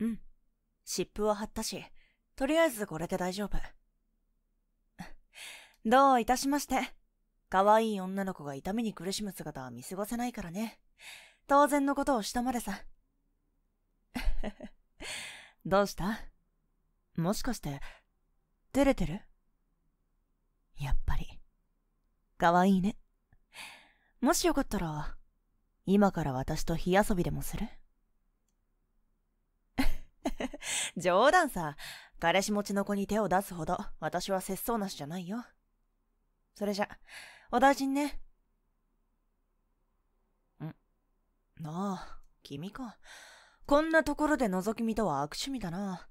うん。湿布は貼ったし、とりあえずこれで大丈夫。どういたしまして。可愛い女の子が痛みに苦しむ姿は見過ごせないからね。当然のことをしたまでさ。どうしたもしかして、照れてるやっぱり。可愛いね。もしよかったら、今から私と火遊びでもする冗談さ。彼氏持ちの子に手を出すほど、私は節操なしじゃないよ。それじゃ、お大事にね。んなあ、君か。こんなところで覗き見とは悪趣味だな。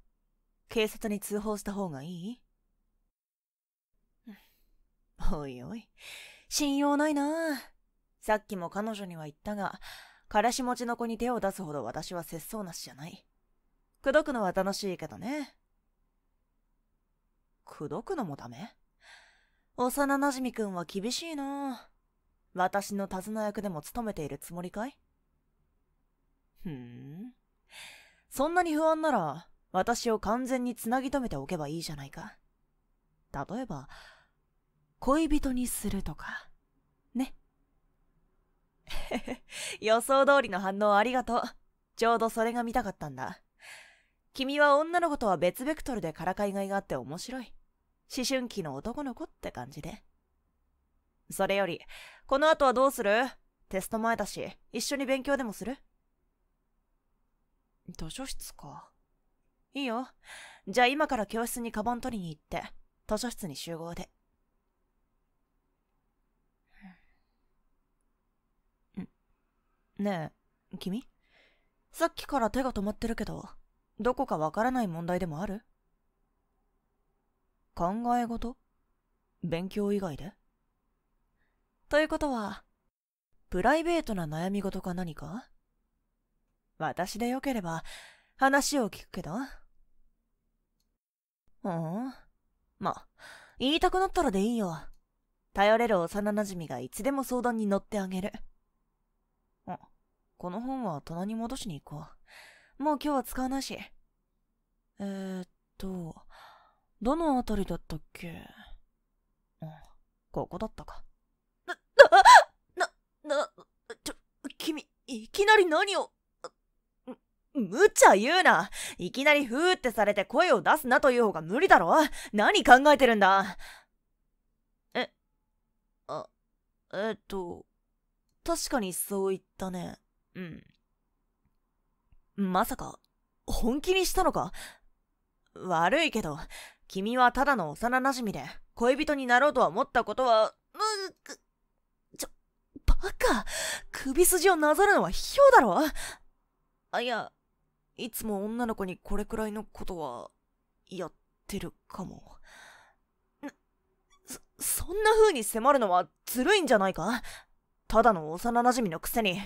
警察に通報した方がいいおいおい、信用ないな。さっきも彼女には言ったが、彼氏持ちの子に手を出すほど私は節操なしじゃない。口説くのは楽しいけどね。口説くのもダメ幼なじくんは厳しいな私の手綱役でも務めているつもりかいふーん。そんなに不安なら、私を完全につなぎ止めておけばいいじゃないか。例えば、恋人にするとか、ね。予想通りの反応ありがとう。ちょうどそれが見たかったんだ。君は女の子とは別ベクトルでからかいがいがあって面白い。思春期の男の子って感じで。それより、この後はどうするテスト前だし、一緒に勉強でもする図書室か。いいよ。じゃあ今から教室にカバン取りに行って、図書室に集合で。ねえ、君さっきから手が止まってるけど、どこかわからない問題でもある考え事勉強以外でということは、プライベートな悩み事か何か私でよければ話を聞くけど。うん。ま、言いたくなったらでいいよ。頼れる幼馴染がいつでも相談に乗ってあげる。あ、この本は棚に戻しに行こう。もう今日は使わないし。えー、っと、どのあたりだったっけここだったか。な、な、な、な、ちょ、君、いきなり何を、む、無茶言うな。いきなりふーってされて声を出すなという方が無理だろ何考えてるんだえ、あ、えー、っと、確かにそう言ったね。うん。まさか、本気にしたのか悪いけど、君はただの幼馴染で、恋人になろうとは思ったことは、む、く、ちょ、バカ首筋をなぞるのは卑怯だろあ、いや、いつも女の子にこれくらいのことは、やってるかも。そ、そんな風に迫るのはずるいんじゃないかただの幼馴染のくせに。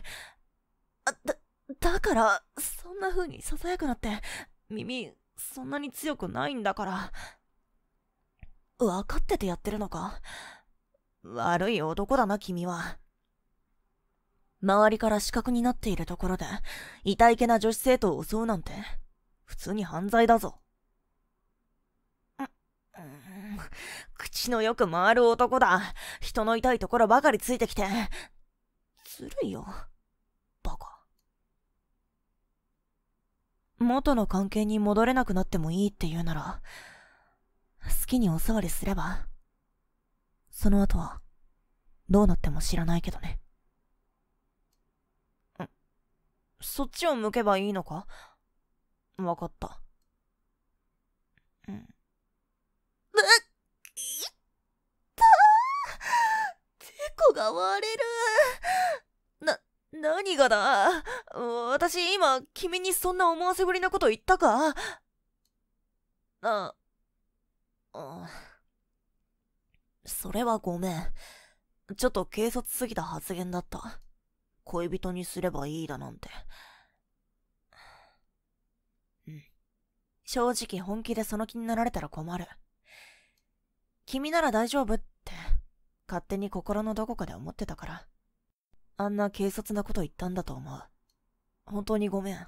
あ、だ、だから、そんな風に囁くなって、耳、そんなに強くないんだから。分かっててやってるのか悪い男だな、君は。周りから死角になっているところで、いたいけな女子生徒を襲うなんて、普通に犯罪だぞ。ん、口のよく回る男だ。人の痛いところばかりついてきて。ずるいよ。元の関係に戻れなくなってもいいって言うなら、好きにお座りすれば、その後は、どうなっても知らないけどね。そっちを向けばいいのかわかった。うん。うっ、いったーてこが割れる。な、何がだ私今、君にそんな思わせぶりなこと言ったかあ、あ、それはごめん。ちょっと軽率すぎた発言だった。恋人にすればいいだなんて。うん。正直本気でその気になられたら困る。君なら大丈夫って、勝手に心のどこかで思ってたから。あんな軽率なこと言ったんだと思う。本当にごめん。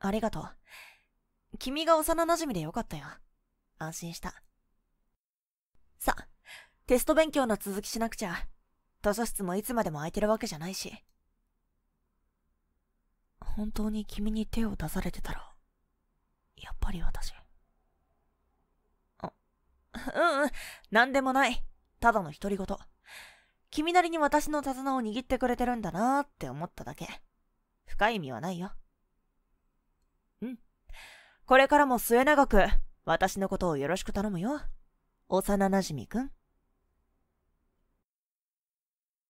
ありがとう。君が幼馴染でよかったよ。安心した。さテスト勉強の続きしなくちゃ。図書室もいつまでも空いてるわけじゃないし。本当に君に手を出されてたら、やっぱり私。あ、ううん、なんでもない。ただの独り言。君なりに私の手綱を握ってくれてるんだなーって思っただけ。深い意味はないよ。うん。これからも末永く、私のことをよろしく頼むよ。幼馴染くん。